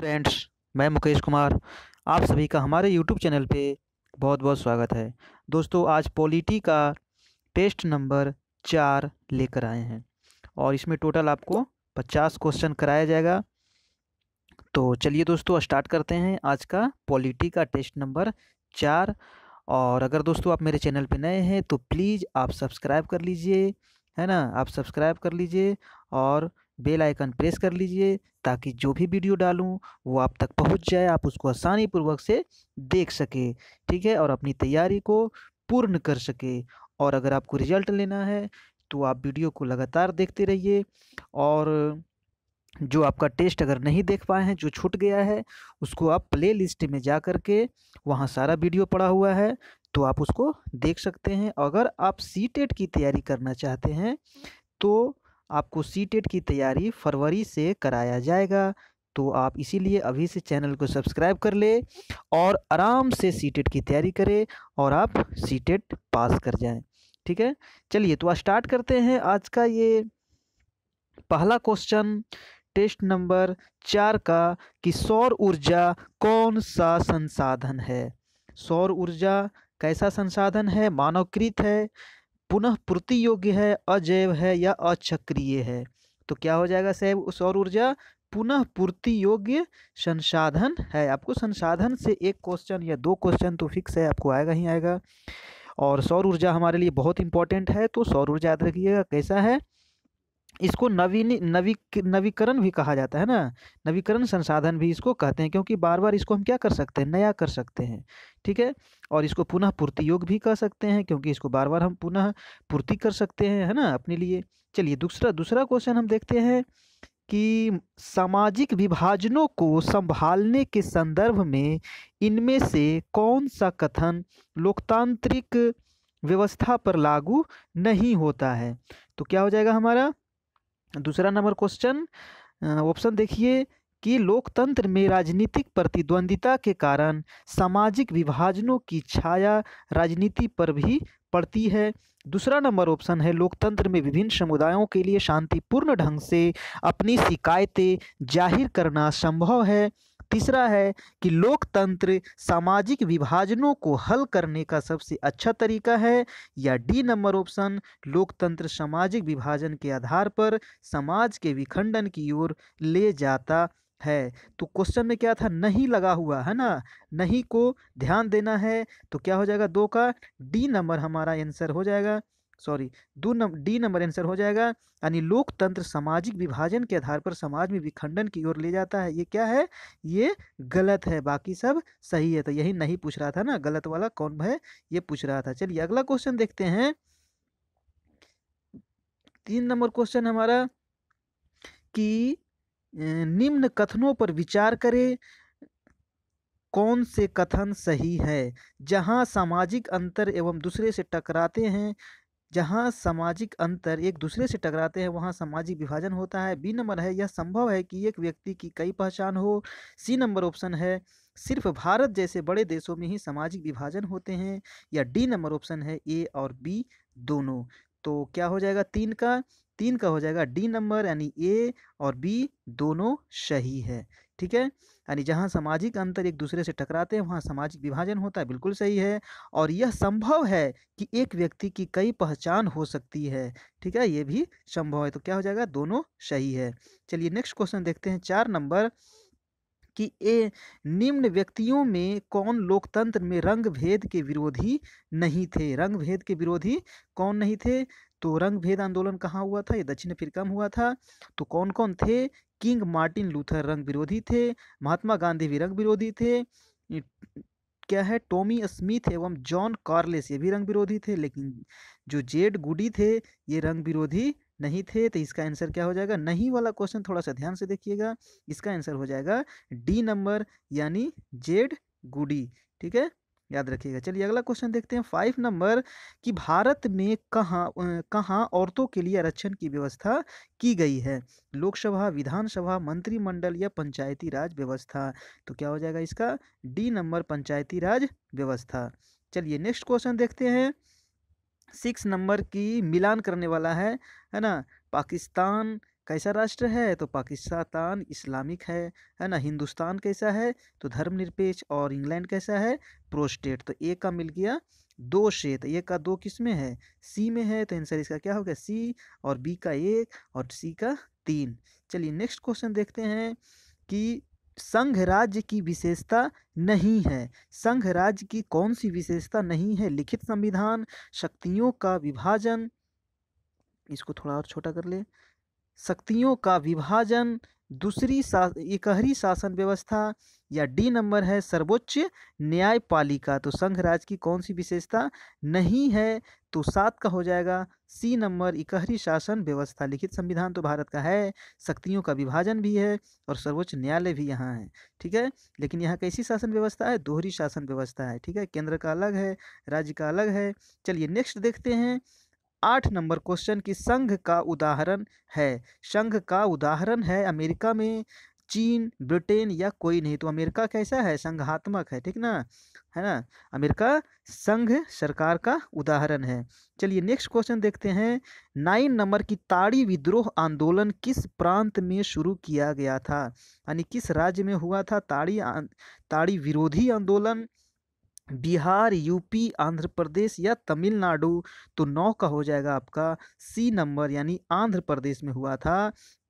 friends मैं मुकेश कुमार आप सभी का हमारे यूट्यूब चैनल पे बहुत बहुत स्वागत है दोस्तों आज पॉलिटी का टेस्ट नंबर चार लेकर आए हैं और इसमें टोटल आपको पचास क्वेश्चन कराया जाएगा तो चलिए दोस्तों स्टार्ट करते हैं आज का पॉलिटी का टेस्ट नंबर चार और अगर दोस्तों आप मेरे चैनल पे नए हैं तो प्लीज़ आप सब्सक्राइब कर लीजिए है ना आप सब्सक्राइब कर लीजिए और बेल आइकन प्रेस कर लीजिए ताकि जो भी वीडियो डालूं वो आप तक पहुंच जाए आप उसको आसानी पूर्वक से देख सके ठीक है और अपनी तैयारी को पूर्ण कर सके और अगर आपको रिजल्ट लेना है तो आप वीडियो को लगातार देखते रहिए और जो आपका टेस्ट अगर नहीं देख पाए हैं जो छूट गया है उसको आप प्ले लिस्ट में जा कर के वहाँ सारा वीडियो पड़ा हुआ है तो आप उसको देख सकते हैं अगर आप सी टेट की तैयारी करना चाहते हैं तो आपको सी टेट की तैयारी फरवरी से कराया जाएगा तो आप इसीलिए अभी से चैनल को सब्सक्राइब कर ले और आराम से सी टेट की तैयारी करें और आप सी टेट पास कर जाएं ठीक है चलिए तो आज स्टार्ट करते हैं आज का ये पहला क्वेश्चन टेस्ट नंबर चार का कि सौर ऊर्जा कौन सा संसाधन है सौर ऊर्जा कैसा संसाधन है मानवकृत है पुनः पूर्ति योग्य है अजैव है या अचक्रिय है तो क्या हो जाएगा सैव सौर ऊर्जा पुनः पूर्ति योग्य संसाधन है आपको संसाधन से एक क्वेश्चन या दो क्वेश्चन तो फिक्स है आपको आएगा ही आएगा और सौर ऊर्जा हमारे लिए बहुत इंपॉर्टेंट है तो सौर ऊर्जा याद रखिएगा कैसा है इसको नवीन नवी नवीकरण भी कहा जाता है ना नवीकरण संसाधन भी इसको कहते हैं क्योंकि बार बार इसको हम क्या कर सकते हैं नया कर सकते हैं ठीक है और इसको पुनः पूर्ति योग भी कह सकते हैं क्योंकि इसको बार बार हम पुनः पूर्ति कर सकते हैं है ना अपने लिए चलिए दूसरा दूसरा क्वेश्चन हम देखते हैं कि सामाजिक विभाजनों को संभालने के संदर्भ में इनमें से कौन सा कथन लोकतांत्रिक व्यवस्था पर लागू नहीं होता है तो क्या हो जाएगा हमारा दूसरा नंबर क्वेश्चन ऑप्शन देखिए कि लोकतंत्र में राजनीतिक प्रतिद्वंदिता के कारण सामाजिक विभाजनों की छाया राजनीति पर भी पड़ती है दूसरा नंबर ऑप्शन है लोकतंत्र में विभिन्न समुदायों के लिए शांतिपूर्ण ढंग से अपनी शिकायतें जाहिर करना संभव है तीसरा है कि लोकतंत्र सामाजिक विभाजनों को हल करने का सबसे अच्छा तरीका है या डी नंबर ऑप्शन लोकतंत्र सामाजिक विभाजन के आधार पर समाज के विखंडन की ओर ले जाता है तो क्वेश्चन में क्या था नहीं लगा हुआ है ना नहीं को ध्यान देना है तो क्या हो जाएगा दो का डी नंबर हमारा आंसर हो जाएगा सॉरी दो नंबर डी नंबर आंसर हो जाएगा यानी लोकतंत्र सामाजिक विभाजन के आधार पर समाज में विखंडन की ओर ले जाता है ये क्या है ये गलत है बाकी सब सही है तो यही नहीं पूछ रहा था ना गलत वाला कौन है ये पूछ रहा था चलिए अगला क्वेश्चन देखते हैं तीन नंबर क्वेश्चन हमारा कि निम्न कथनों पर विचार करें कौन से कथन सही है जहां सामाजिक अंतर एवं दूसरे से टकराते हैं जहाँ सामाजिक अंतर एक दूसरे से टकराते हैं वहाँ सामाजिक विभाजन होता है बी नंबर है यह संभव है कि एक व्यक्ति की कई पहचान हो सी नंबर ऑप्शन है सिर्फ भारत जैसे बड़े देशों में ही सामाजिक विभाजन होते हैं या डी नंबर ऑप्शन है ए और बी दोनों तो क्या हो जाएगा तीन का तीन का हो जाएगा डी नंबर यानी ए और बी दोनों सही है ठीक है यानी जहाँ सामाजिक अंतर एक दूसरे से टकराते हैं वहाँ सामाजिक विभाजन होता है बिल्कुल सही है और यह संभव है कि एक व्यक्ति की कई पहचान हो सकती है ठीक है ये भी संभव है तो क्या हो जाएगा दोनों सही है चलिए नेक्स्ट क्वेश्चन देखते हैं चार नंबर कि ए निम्न व्यक्तियों में कौन लोकतंत्र में रंग भेद के विरोधी नहीं थे रंग भेद के विरोधी कौन नहीं थे तो रंग भेद आंदोलन कहाँ हुआ था ये दक्षिण अफ्रीका में हुआ था तो कौन कौन थे किंग मार्टिन लूथर रंग विरोधी थे महात्मा गांधी भी रंग विरोधी थे क्या है टॉमी स्मिथ एवं जॉन कार्लेस ये भी रंग विरोधी थे लेकिन जो जेड गुडी थे ये रंग विरोधी नहीं थे तो इसका आंसर क्या हो जाएगा नहीं वाला क्वेश्चन थोड़ा सा ध्यान से देखिएगा इसका आंसर हो जाएगा डी नंबर यानी जेड गुडी ठीक है याद रखिएगा चलिए अगला क्वेश्चन देखते हैं फाइव नंबर कि भारत में कहाँ कहाँ औरतों के लिए आरक्षण की व्यवस्था की गई है लोकसभा विधानसभा मंत्रिमंडल या पंचायती राज व्यवस्था तो क्या हो जाएगा इसका डी नंबर पंचायती राज व्यवस्था चलिए नेक्स्ट क्वेश्चन देखते हैं सिक्स नंबर की मिलान करने वाला है है ना पाकिस्तान कैसा राष्ट्र है तो पाकिस्तान इस्लामिक है है ना हिंदुस्तान कैसा है तो धर्मनिरपेक्ष और इंग्लैंड कैसा है प्रोस्टेट तो एक का मिल गया दो से तो एक का दो किस में है सी में है तो आंसर इसका क्या हो गया सी और बी का एक और सी का तीन चलिए नेक्स्ट क्वेश्चन देखते हैं कि संघ राज्य की विशेषता नहीं है संघ राज्य की कौन सी विशेषता नहीं है लिखित संविधान शक्तियों का विभाजन इसको थोड़ा और छोटा कर ले शक्तियों का विभाजन दूसरी सा इकहरी शासन व्यवस्था या डी नंबर है सर्वोच्च न्यायपालिका तो संघ राज की कौन सी विशेषता नहीं है तो सात का हो जाएगा सी नंबर इकहरी शासन व्यवस्था लिखित संविधान तो भारत का है शक्तियों का विभाजन भी है और सर्वोच्च न्यायालय भी यहाँ है ठीक है लेकिन यहाँ कैसी शासन व्यवस्था है दोहरी शासन व्यवस्था है ठीक है केंद्र का अलग है राज्य का अलग है चलिए नेक्स्ट देखते हैं आठ नंबर क्वेश्चन की संघ का उदाहरण है संघ का उदाहरण है अमेरिका में चीन ब्रिटेन या कोई नहीं तो अमेरिका कैसा है संघात्मक है ठीक ना है ना अमेरिका संघ सरकार का उदाहरण है चलिए नेक्स्ट क्वेश्चन देखते हैं नाइन नंबर की ताड़ी विद्रोह आंदोलन किस प्रांत में शुरू किया गया था यानी किस राज्य में हुआ था ताड़ी ताड़ी विरोधी आंदोलन बिहार यूपी आंध्र प्रदेश या तमिलनाडु तो नौ का हो जाएगा आपका सी नंबर यानी आंध्र प्रदेश में हुआ था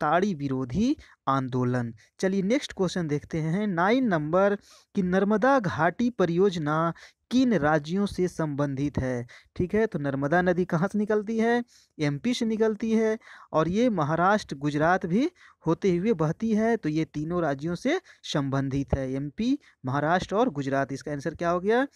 ताड़ी विरोधी आंदोलन चलिए नेक्स्ट क्वेश्चन देखते हैं नाइन नंबर कि नर्मदा घाटी परियोजना किन राज्यों से संबंधित है ठीक है तो नर्मदा नदी कहाँ से निकलती है एमपी से निकलती है और ये महाराष्ट्र गुजरात भी होते हुए बहती है तो ये तीनों राज्यों से संबंधित है एमपी महाराष्ट्र और गुजरात इसका आंसर क्या हो गया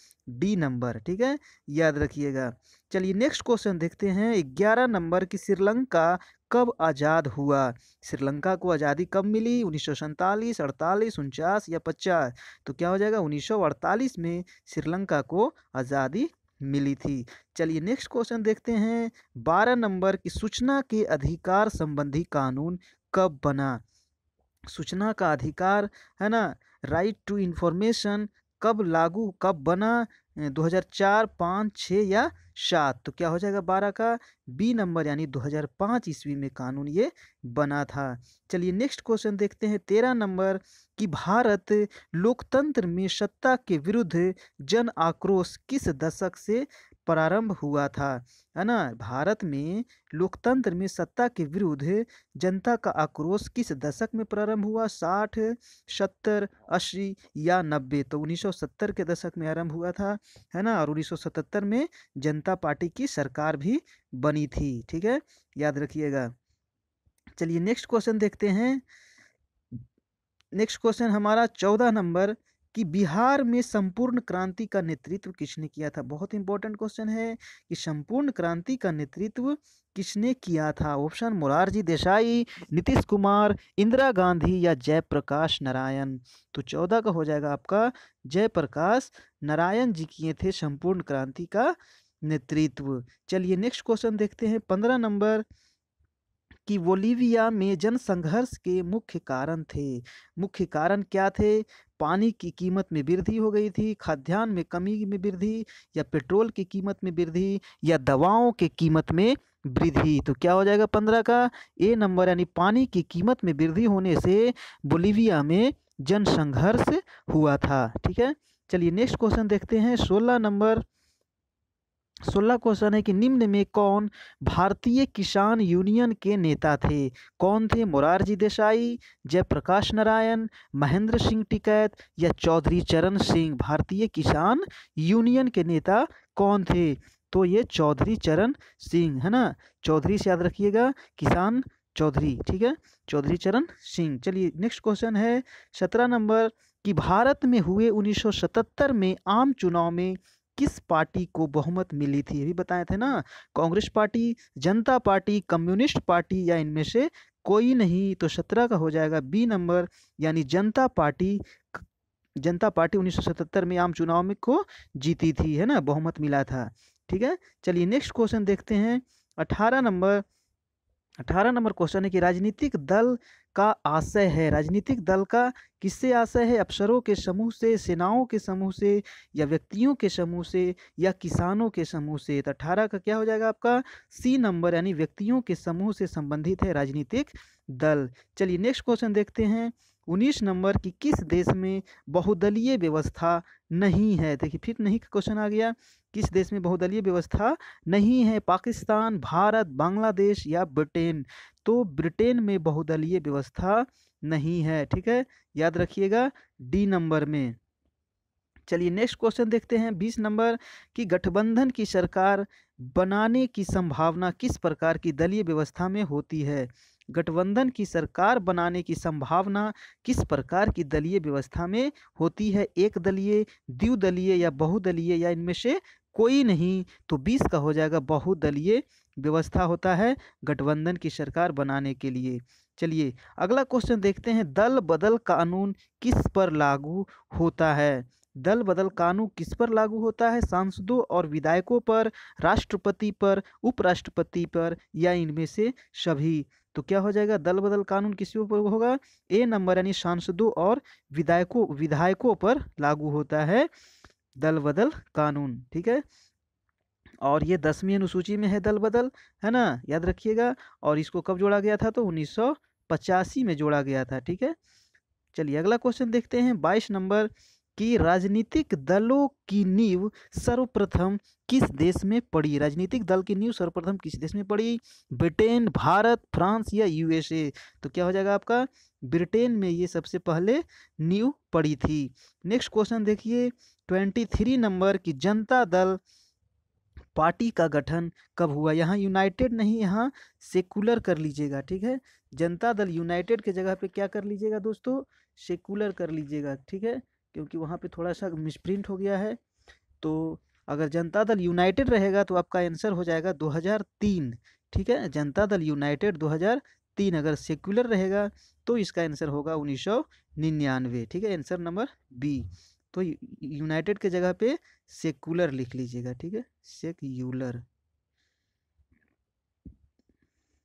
डी नंबर ठीक है याद रखिएगा चलिए नेक्स्ट क्वेश्चन देखते हैं ग्यारह नंबर की श्रीलंका कब आज़ाद हुआ श्रीलंका को आज़ादी कब मिली उन्नीस सौ सैंतालीस अड़तालीस उनचास या पचास तो क्या हो जाएगा उन्नीस सौ अड़तालीस में श्रीलंका को आज़ादी मिली थी चलिए नेक्स्ट क्वेश्चन देखते हैं बारह नंबर की सूचना के अधिकार संबंधी कानून कब बना सूचना का अधिकार है ना राइट टू इन्फॉर्मेशन कब लागू कब बना 2004 पाँच छः या सात तो क्या हो जाएगा बारह का बी नंबर यानी 2005 ईस्वी में कानून ये बना था चलिए नेक्स्ट क्वेश्चन देखते हैं तेरह नंबर कि भारत लोकतंत्र में सत्ता के विरुद्ध जन आक्रोश किस दशक से प्रारंभ हुआ था है ना भारत में लोकतंत्र में सत्ता के विरुद्ध जनता का आक्रोश किस दशक में प्रारंभ हुआ साठ सत्तर अस्सी या नब्बे तो 1970 के दशक में आरंभ हुआ था है ना और 1977 में जनता जनता पार्टी की सरकार भी बनी थी ठीक है याद रखिएगा चलिए नेक्स्ट क्वेश्चन देखते हैं नेक्स्ट क्वेश्चन हमारा चौदह नंबर कि बिहार में संपूर्ण क्रांति का नेतृत्व किसने किया था बहुत इंपॉर्टेंट क्वेश्चन है कि संपूर्ण क्रांति का नेतृत्व किसने किया था ऑप्शन मोरारजी देसाई नीतीश कुमार इंदिरा गांधी या जयप्रकाश नारायण तो चौदह का हो जाएगा आपका जयप्रकाश नारायण जी किए थे संपूर्ण क्रांति का नेतृत्व चलिए नेक्स्ट क्वेश्चन देखते हैं पंद्रह नंबर कि बोलीविया में जन संघर्ष के मुख्य कारण थे मुख्य कारण क्या थे पानी की कीमत में वृद्धि हो गई थी खाद्यान्न में कमी में वृद्धि या पेट्रोल की कीमत में वृद्धि या दवाओं के कीमत में वृद्धि तो क्या हो जाएगा पंद्रह का ए नंबर यानी पानी की कीमत में वृद्धि होने से बोलीविया में जन संघर्ष हुआ था ठीक है चलिए नेक्स्ट क्वेश्चन देखते हैं सोलह नंबर सोलह क्वेश्चन है कि निम्न में कौन भारतीय किसान यूनियन के नेता थे कौन थे मुरारजी देसाई जयप्रकाश नारायण महेंद्र सिंह टिकैत या चौधरी चरण सिंह भारतीय किसान यूनियन के नेता कौन थे तो ये चौधरी चरण सिंह है ना चौधरी से याद रखिएगा किसान चौधरी ठीक है चौधरी चरण सिंह चलिए नेक्स्ट क्वेश्चन है सत्रह नंबर कि भारत में हुए 1977 में आम चुनाव में किस पार्टी को बहुमत मिली थी अभी बताए थे ना Congress party Janata party communist party या इनमें से कोई नहीं तो सत्रह का हो जाएगा बी नंबर यानी जनता पार्टी जनता पार्टी 1977 में आम चुनाव में को जीती थी है ना बहुमत मिला था ठीक है चलिए नेक्स्ट क्वेश्चन देखते हैं अठारह नंबर अठारह नंबर क्वेश्चन है कि राजनीतिक दल का आशय है राजनीतिक दल का किससे आशय है अफसरों के समूह से सेनाओं के समूह से या व्यक्तियों के समूह से या किसानों के समूह से तो अठारह का क्या हो जाएगा आपका सी नंबर यानी व्यक्तियों के समूह से संबंधित है राजनीतिक दल चलिए नेक्स्ट क्वेश्चन देखते हैं उन्नीस नंबर की किस देश में बहुदलीय व्यवस्था नहीं है देखिए फिर नहीं क्वेश्चन आ गया किस देश में बहुदलीय व्यवस्था नहीं है पाकिस्तान भारत बांग्लादेश या ब्रिटेन तो ब्रिटेन में बहुदलीय व्यवस्था नहीं है ठीक है याद रखिएगा डी नंबर में चलिए नेक्स्ट क्वेश्चन देखते हैं बीस नंबर कि गठबंधन की सरकार बनाने की संभावना किस प्रकार की दलीय व्यवस्था में होती है गठबंधन की सरकार बनाने की संभावना किस प्रकार की दलीय व्यवस्था में होती है एक दलीय द्विदलीय या बहुदलीय या इनमें से कोई नहीं तो बीस का हो जाएगा बहुदलीय व्यवस्था होता है गठबंधन की सरकार बनाने के लिए चलिए अगला क्वेश्चन देखते हैं दल बदल कानून किस पर लागू होता है दल बदल कानून किस पर लागू होता है सांसदों और विधायकों पर राष्ट्रपति पर उपराष्ट्रपति पर या इनमें से सभी तो क्या हो जाएगा दल बदल कानून किसी ऊपर होगा ए नंबर यानी सांसदों और विधायकों विधायकों पर लागू होता है दल बदल कानून ठीक है और ये दसवीं अनुसूची में है दल बदल है ना याद रखिएगा और इसको कब जोड़ा गया था तो उन्नीस में जोड़ा गया था ठीक है चलिए अगला क्वेश्चन देखते हैं बाईस नंबर कि राजनीतिक दलों की नींव सर्वप्रथम किस देश में पड़ी राजनीतिक दल की नींव सर्वप्रथम किस देश में पड़ी ब्रिटेन भारत फ्रांस या यूएसए तो क्या हो जाएगा आपका ब्रिटेन में ये सबसे पहले नींव पड़ी थी नेक्स्ट क्वेश्चन देखिए ट्वेंटी थ्री नंबर की जनता दल पार्टी का गठन कब हुआ यहाँ यूनाइटेड नहीं यहाँ सेकुलर कर लीजिएगा ठीक है जनता दल यूनाइटेड के जगह पे क्या कर लीजिएगा दोस्तों सेकुलर कर लीजिएगा ठीक है क्योंकि वहाँ पे थोड़ा सा मिसप्रिंट हो गया है तो अगर जनता दल यूनाइटेड रहेगा तो आपका आंसर हो जाएगा 2003 ठीक है जनता दल यूनाइटेड 2003 अगर सेक्युलर रहेगा तो इसका आंसर होगा उन्नीस ठीक है आंसर नंबर बी तो यूनाइटेड के जगह पे सेकुलर लिख लीजिएगा ठीक है सेक्यूलर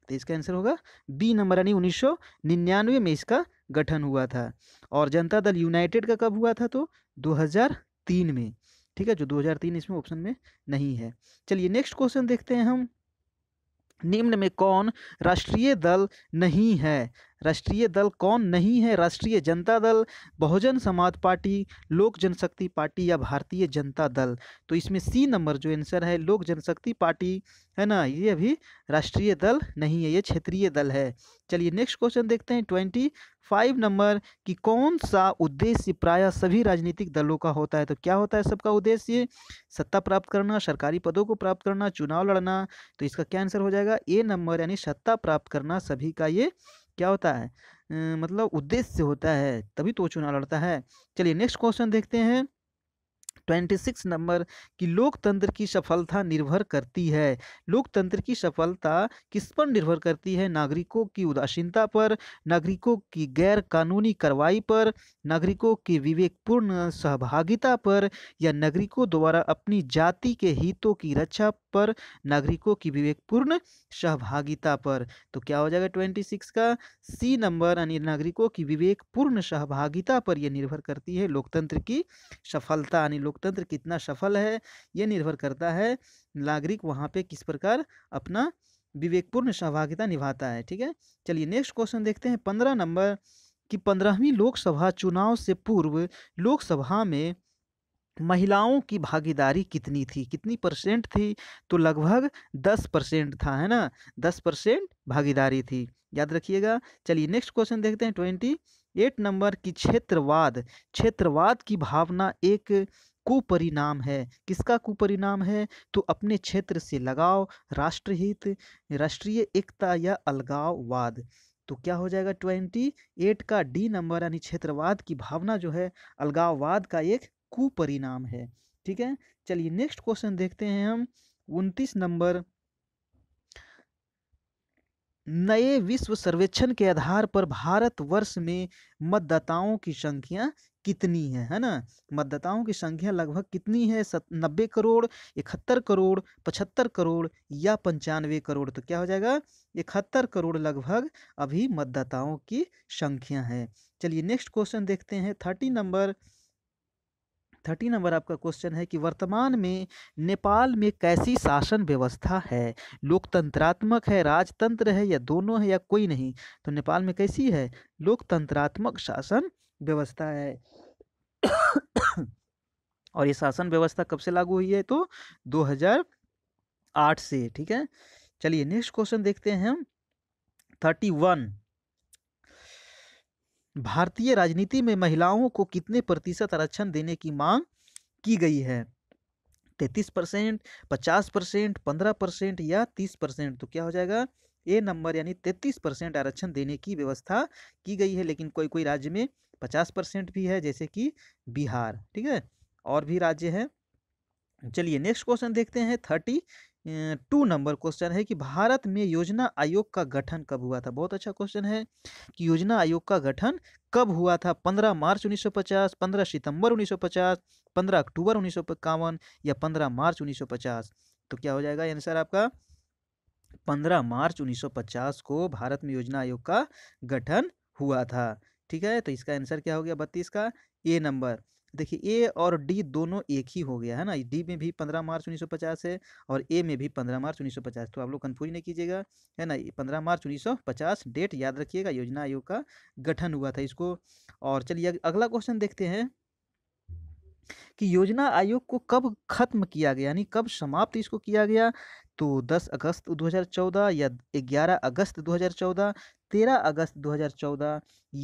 तो इसका आंसर होगा बी नंबर यानी उन्नीस में इसका गठन हुआ था और जनता दल यूनाइटेड का कब हुआ था तो 2003 में ठीक है जो 2003 इसमें ऑप्शन में नहीं है चलिए नेक्स्ट क्वेश्चन देखते हैं हम निम्न में कौन राष्ट्रीय दल नहीं है राष्ट्रीय दल कौन नहीं है राष्ट्रीय जनता दल बहुजन समाज पार्टी लोक जनशक्ति पार्टी या भारतीय जनता दल तो इसमें सी नंबर जो आंसर है लोक जनशक्ति पार्टी है ना ये अभी राष्ट्रीय दल नहीं है ये क्षेत्रीय दल है चलिए नेक्स्ट क्वेश्चन देखते हैं ट्वेंटी फाइव नंबर कि कौन सा उद्देश्य प्राय सभी राजनीतिक दलों का होता है तो क्या होता है सबका उद्देश्य सत्ता प्राप्त करना सरकारी पदों को प्राप्त करना चुनाव लड़ना तो इसका क्या आंसर हो जाएगा ए नंबर यानी सत्ता प्राप्त करना सभी का ये क्या होता है मतलब उद्देश्य होता है तभी तो चुनाव लड़ता है चलिए नेक्स्ट क्वेश्चन देखते हैं ट्वेंटी सिक्स नंबर कि लोकतंत्र की सफलता निर्भर करती है लोकतंत्र की सफलता किस पर निर्भर करती है नागरिकों की उदासीनता पर नागरिकों की गैर कानूनी कार्रवाई पर नागरिकों की विवेकपूर्ण सहभागिता पर या नागरिकों द्वारा अपनी जाति के हितों की रक्षा पर नागरिकों की विवेकपूर्ण सहभागिता पर तो क्या हो जाएगा ट्वेंटी सिक्स का सी नंबर यानी नागरिकों की विवेकपूर्ण सहभागिता पर यह निर्भर करती है लोकतंत्र की सफलता यानी लोकतंत्र कितना सफल है यह निर्भर करता है नागरिक वहाँ पे किस प्रकार अपना विवेकपूर्ण सहभागिता निभाता है ठीक है चलिए नेक्स्ट क्वेश्चन देखते हैं पंद्रह नंबर कि पंद्रहवीं लोकसभा चुनाव से पूर्व लोकसभा में महिलाओं की भागीदारी कितनी थी कितनी परसेंट थी तो लगभग दस परसेंट था है ना दस परसेंट भागीदारी थी याद रखिएगा चलिए नेक्स्ट क्वेश्चन देखते हैं ट्वेंटी एट नंबर की क्षेत्रवाद क्षेत्रवाद की भावना एक कुपरिणाम है किसका कुपरिणाम है तो अपने क्षेत्र से लगाव राष्ट्रहित राष्ट्रीय एकता या अलगाववाद तो क्या हो जाएगा ट्वेंटी एट का डी नंबर यानी क्षेत्रवाद की भावना जो है अलगाववाद का एक कुपरिणाम है ठीक है चलिए नेक्स्ट क्वेश्चन देखते हैं हम उनतीस नंबर नए विश्व सर्वेक्षण के आधार पर भारत वर्ष में मतदाताओं की संख्या कितनी है है ना मतदाताओं की संख्या लगभग कितनी है सत नब्बे करोड़ इकहत्तर करोड़ पचहत्तर करोड़ या पंचानवे करोड़ तो क्या हो जाएगा इकहत्तर करोड़ लगभग अभी मतदाताओं की संख्या है चलिए नेक्स्ट क्वेश्चन देखते हैं थर्टी नंबर थर्टी नंबर आपका क्वेश्चन है कि वर्तमान में नेपाल में कैसी शासन व्यवस्था है लोकतंत्रात्मक है राजतंत्र है या दोनों है या कोई नहीं तो नेपाल में कैसी है लोकतंत्रात्मक शासन व्यवस्था है और ये शासन व्यवस्था कब से लागू हुई है तो 2008 से ठीक है चलिए नेक्स्ट क्वेश्चन देखते हैं हम थर्टी वन भारतीय राजनीति में महिलाओं को कितने प्रतिशत आरक्षण देने की मांग की गई है तैतीस परसेंट पचास परसेंट पंद्रह परसेंट या तीस परसेंट तो क्या हो जाएगा ए नंबर यानी तैतीस परसेंट आरक्षण देने की व्यवस्था की गई है लेकिन कोई कोई राज्य में पचास परसेंट भी है जैसे कि बिहार ठीक है और भी राज्य हैं चलिए नेक्स्ट क्वेश्चन देखते हैं थर्टी टू नंबर क्वेश्चन है कि भारत में योजना आयोग का गठन कब हुआ था बहुत अच्छा क्वेश्चन है कि योजना आयोग का गठन कब हुआ था 15 मार्च 1950, 15 सितंबर 1950, 15 अक्टूबर उन्नीस या 15 मार्च 1950 तो क्या हो जाएगा आंसर आपका 15 मार्च 1950 को भारत में योजना आयोग का गठन हुआ था ठीक है तो इसका आंसर क्या हो गया बत्तीस का ए नंबर देखिए ए और डी दोनों एक ही हो गया है ना डी में भी पंद्रह मार्च उन्नीस सौ पचास है और ए में भी पंद्रह मार्च उन्नीस सौ पचास तो आप लोग कन्फ्यूज नहीं कीजिएगा है ना पंद्रह मार्च उन्नीस सौ पचास डेट याद रखिएगा योजना आयोग का गठन हुआ था इसको और चलिए अगला क्वेश्चन देखते हैं कि योजना आयोग को कब खत्म किया गया यानी कब समाप्त इसको किया गया तो 10 अगस्त 2014 या 11 अगस्त 2014 तेरह अगस्त 2014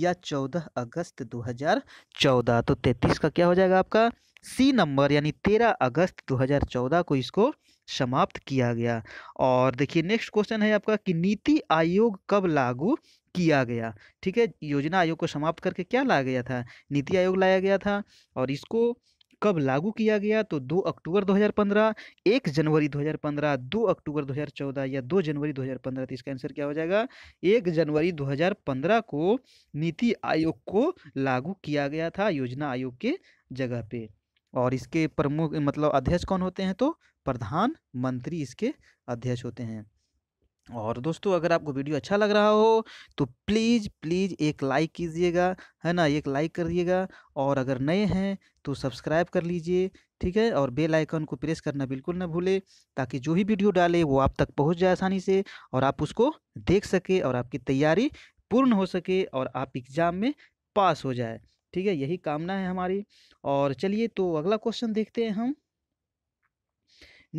या चौदह अगस्त 2014 तो तैतीस का क्या हो जाएगा आपका सी नंबर यानी तेरह अगस्त 2014 को इसको समाप्त किया गया और देखिए नेक्स्ट क्वेश्चन है आपका कि नीति आयोग कब लागू किया गया ठीक है योजना आयोग को समाप्त करके क्या लाया गया था नीति आयोग लाया गया था और इसको कब लागू किया गया तो 2 अक्टूबर 2015, 1 जनवरी 2015, 2 अक्टूबर 2014 या 2 जनवरी 2015 तो इसका आंसर क्या हो जाएगा 1 जनवरी 2015 को नीति आयोग को लागू किया गया था योजना आयोग के जगह पे और इसके प्रमुख मतलब अध्यक्ष कौन होते हैं तो प्रधानमंत्री इसके अध्यक्ष होते हैं और दोस्तों अगर आपको वीडियो अच्छा लग रहा हो तो प्लीज़ प्लीज़ एक लाइक कीजिएगा है ना एक लाइक कर दिएगा और अगर नए हैं तो सब्सक्राइब कर लीजिए ठीक है और बेल आइकन को प्रेस करना बिल्कुल ना भूले ताकि जो भी वीडियो डाले वो आप तक पहुंच जाए आसानी से और आप उसको देख सके और आपकी तैयारी पूर्ण हो सके और आप एग्ज़ाम में पास हो जाए ठीक है यही कामना है हमारी और चलिए तो अगला क्वेश्चन देखते हैं हम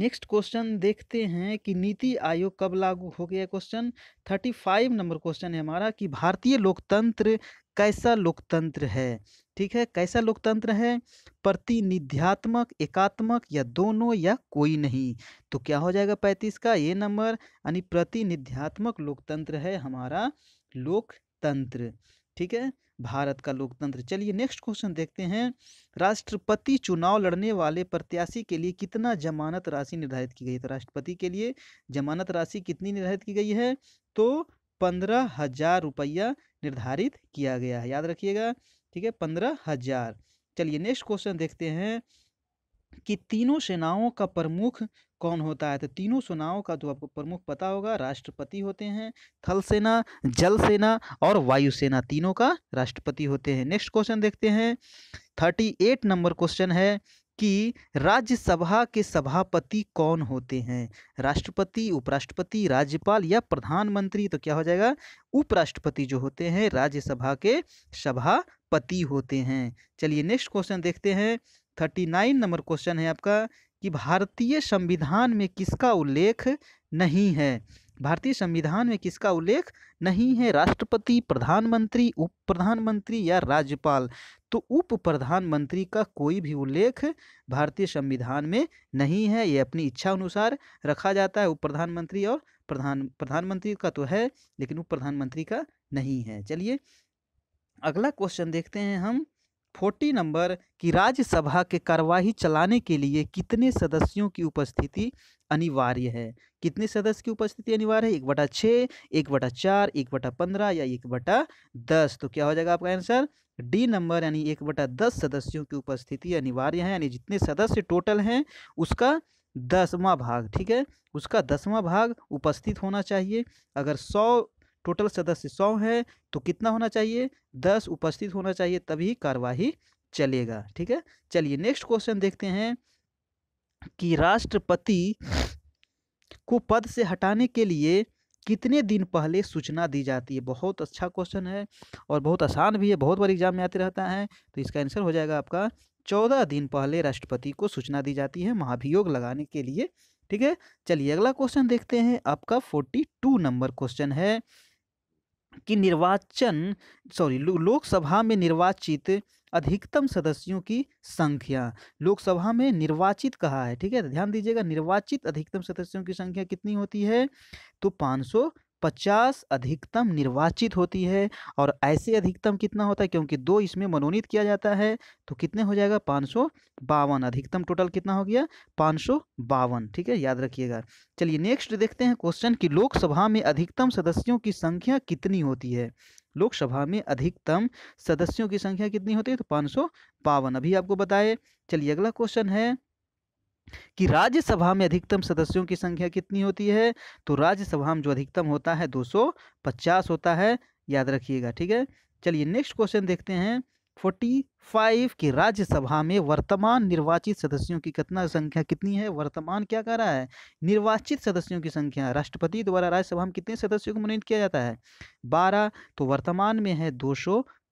नेक्स्ट क्वेश्चन देखते हैं कि नीति आयोग कब लागू हो गया question thirty five number question है हमारा कि भारतीय लोकतंत्र कैसा लोकतंत्र है ठीक है कैसा लोकतंत्र है प्रतिनिध्यात्मक एकात्मक या दोनों या कोई नहीं तो क्या हो जाएगा पैंतीस का ये नंबर यानी प्रतिनिध्यात्मक लोकतंत्र है हमारा लोकतंत्र ठीक है भारत का लोकतंत्र चलिए नेक्स्ट क्वेश्चन देखते हैं राष्ट्रपति चुनाव लड़ने वाले प्रत्याशी के लिए कितना जमानत राशि निर्धारित की गई है तो राष्ट्रपति के लिए जमानत राशि कितनी निर्धारित की गई है तो पंद्रह हजार रुपया निर्धारित किया गया है याद रखिएगा ठीक है पंद्रह हजार चलिए नेक्स्ट क्वेश्चन देखते हैं कि तीनों सेनाओं का प्रमुख कौन होता है तो तीनों सेनाओं का जो तो आपको प्रमुख पता होगा राष्ट्रपति होते हैं थल सेना जल सेना और वायुसेना तीनों का राष्ट्रपति होते हैं नेक्स्ट क्वेश्चन देखते हैं थर्टी एट नंबर क्वेश्चन है कि राज्यसभा के सभापति कौन होते हैं राष्ट्रपति उपराष्ट्रपति राज्यपाल या प्रधानमंत्री तो क्या हो जाएगा उपराष्ट्रपति जो होते हैं राज्यसभा के सभापति होते हैं चलिए नेक्स्ट क्वेश्चन देखते हैं थर्टी नाइन नंबर क्वेश्चन है आपका कि भारतीय संविधान में किसका उल्लेख नहीं है भारतीय संविधान में किसका उल्लेख नहीं है राष्ट्रपति प्रधानमंत्री उप प्रधानमंत्री या राज्यपाल तो उप प्रधानमंत्री का कोई भी उल्लेख भारतीय संविधान में नहीं है ये अपनी इच्छा अनुसार रखा जाता है उप प्रधानमंत्री और प्रधान प्रधानमंत्री का तो है लेकिन उप प्रधानमंत्री का नहीं है चलिए अगला क्वेश्चन देखते हैं हम फोर्टी नंबर कि राज्यसभा के कार्यवाही चलाने के लिए कितने सदस्यों की उपस्थिति अनिवार्य है कितने सदस्य की उपस्थिति अनिवार्य है एक बटा छः एक बटा चार एक बटा पंद्रह या एक बटा दस तो क्या हो जाएगा आपका आंसर डी नंबर यानी एक बटा दस सदस्यों की उपस्थिति अनिवार्य है यानी जितने सदस्य टोटल हैं उसका दसवां भाग ठीक है उसका दसवां भाग उपस्थित होना चाहिए अगर सौ टोटल सदस्य सौ है तो कितना होना चाहिए दस उपस्थित होना चाहिए तभी कार्यवाही चलेगा ठीक है चलिए नेक्स्ट क्वेश्चन देखते हैं कि राष्ट्रपति को पद से हटाने के लिए कितने दिन पहले सूचना दी जाती है बहुत अच्छा क्वेश्चन है और बहुत आसान भी है बहुत बार एग्जाम में आते रहता है तो इसका आंसर हो जाएगा आपका चौदह दिन पहले राष्ट्रपति को सूचना दी जाती है महाभियोग लगाने के लिए ठीक है चलिए अगला क्वेश्चन देखते हैं आपका फोर्टी टू नंबर क्वेश्चन है कि निर्वाचन सॉरी लोकसभा में निर्वाचित अधिकतम सदस्यों की संख्या लोकसभा में निर्वाचित कहा है ठीक है ध्यान दीजिएगा निर्वाचित अधिकतम सदस्यों की संख्या कितनी होती है तो पाँच पचास अधिकतम निर्वाचित होती है और ऐसे अधिकतम कितना होता है क्योंकि दो इसमें मनोनीत किया जाता है तो कितने हो जाएगा पाँच सौ बावन अधिकतम टोटल कितना हो गया पाँच सौ बावन ठीक है याद रखिएगा चलिए नेक्स्ट देखते हैं क्वेश्चन कि लोकसभा में अधिकतम सदस्यों की संख्या कितनी होती है लोकसभा में अधिकतम सदस्यों की संख्या कितनी होती है तो पाँच अभी आपको बताए चलिए अगला क्वेश्चन है कि राज्यसभा में अधिकतम सदस्यों की संख्या कितनी होती है तो राज्यसभा में जो अधिकतम होता है 250 होता है याद रखिएगा ठीक है चलिए नेक्स्ट क्वेश्चन देखते हैं 45 की राज्यसभा में वर्तमान निर्वाचित सदस्यों की कितना संख्या कितनी है वर्तमान क्या कह रहा है निर्वाचित सदस्यों की संख्या राष्ट्रपति द्वारा राज्यसभा में कितने सदस्यों को मनोनीत किया जाता है 12 तो वर्तमान में है दो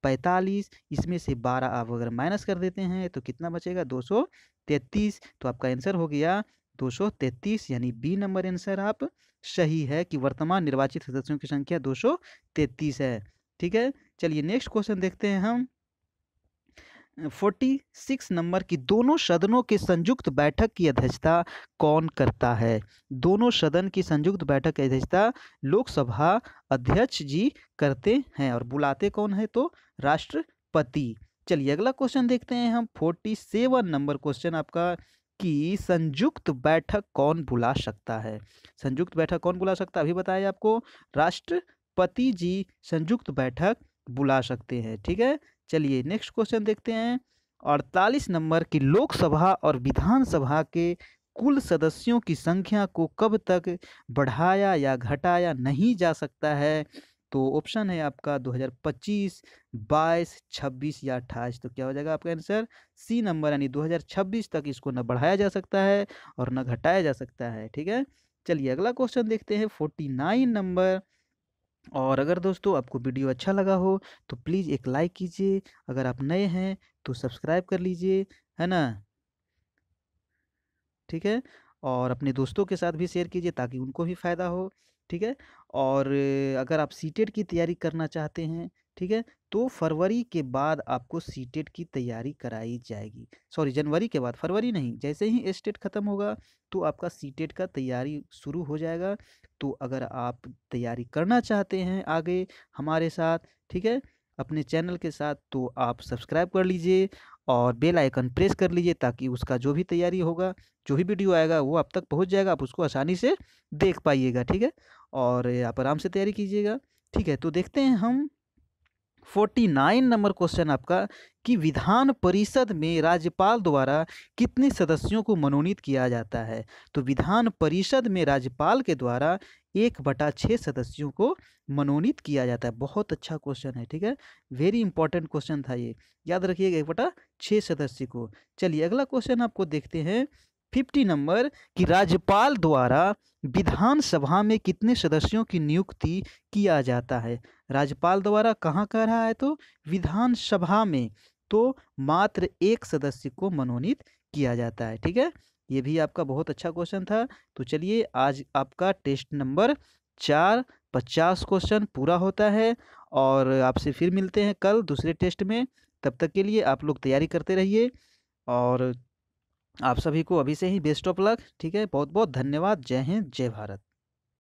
पैंतालीस इसमें से बारह आप अगर माइनस कर देते हैं तो कितना बचेगा दो सौ तैतीस तो आपका आंसर हो गया दो सौ तैतीस यानी बी नंबर आंसर आप सही है कि वर्तमान निर्वाचित सदस्यों की संख्या दो सौ तैतीस है ठीक है चलिए नेक्स्ट क्वेश्चन देखते हैं हम फोर्टी सिक्स नंबर की दोनों सदनों के संयुक्त बैठक की अध्यक्षता कौन करता है दोनों सदन की संयुक्त बैठक की अध्यक्षता लोकसभा अध्यक्ष जी करते हैं और बुलाते कौन है तो राष्ट्रपति चलिए अगला क्वेश्चन देखते हैं हम फोर्टी सेवन नंबर क्वेश्चन आपका कि संयुक्त बैठक कौन बुला सकता है संयुक्त बैठक कौन बुला सकता है अभी बताया आपको राष्ट्रपति जी संयुक्त बैठक बुला सकते हैं ठीक है चलिए नेक्स्ट क्वेश्चन देखते हैं अड़तालीस नंबर की लोकसभा और विधानसभा के कुल सदस्यों की संख्या को कब तक बढ़ाया या घटाया नहीं जा सकता है तो ऑप्शन है आपका 2025, 22, 26 या 28 तो क्या हो जाएगा आपका आंसर सी नंबर यानी 2026 तक इसको न बढ़ाया जा सकता है और न घटाया जा सकता है ठीक है चलिए अगला क्वेश्चन देखते हैं 49 नंबर और अगर दोस्तों आपको वीडियो अच्छा लगा हो तो प्लीज़ एक लाइक कीजिए अगर आप नए हैं तो सब्सक्राइब कर लीजिए है ना ठीक है और अपने दोस्तों के साथ भी शेयर कीजिए ताकि उनको भी फ़ायदा हो ठीक है और अगर आप सीटेट की तैयारी करना चाहते हैं ठीक है तो फरवरी के बाद आपको सीटेट की तैयारी कराई जाएगी सॉरी जनवरी के बाद फरवरी नहीं जैसे ही स्टेट ख़त्म होगा तो आपका सीटेट का तैयारी शुरू हो जाएगा तो अगर आप तैयारी करना चाहते हैं आगे हमारे साथ ठीक है अपने चैनल के साथ तो आप सब्सक्राइब कर लीजिए और बेल आइकन प्रेस कर लीजिए ताकि उसका जो भी तैयारी होगा जो भी वीडियो आएगा वो आप तक पहुंच जाएगा आप उसको आसानी से देख पाइएगा ठीक है और आप आराम से तैयारी कीजिएगा ठीक है तो देखते हैं हम फोर्टी नाइन नंबर क्वेश्चन आपका कि विधान परिषद में राज्यपाल द्वारा कितने सदस्यों को मनोनीत किया जाता है तो विधान परिषद में राज्यपाल के द्वारा एक बटा छः सदस्यों को मनोनीत किया जाता है बहुत अच्छा क्वेश्चन है ठीक है वेरी इंपॉर्टेंट क्वेश्चन था ये याद रखिएगा एक बटा छः सदस्य को चलिए अगला क्वेश्चन आपको देखते हैं फिफ्टी नंबर कि राज्यपाल द्वारा विधानसभा में कितने सदस्यों की नियुक्ति किया जाता है राज्यपाल द्वारा कहाँ कह रहा है तो विधानसभा में तो मात्र एक सदस्य को मनोनीत किया जाता है ठीक है ये भी आपका बहुत अच्छा क्वेश्चन था तो चलिए आज आपका टेस्ट नंबर चार पचास क्वेश्चन पूरा होता है और आपसे फिर मिलते हैं कल दूसरे टेस्ट में तब तक के लिए आप लोग तैयारी करते रहिए और आप सभी को अभी से ही बेस्ट ऑफ लक ठीक है बहुत बहुत धन्यवाद जय हिंद जय भारत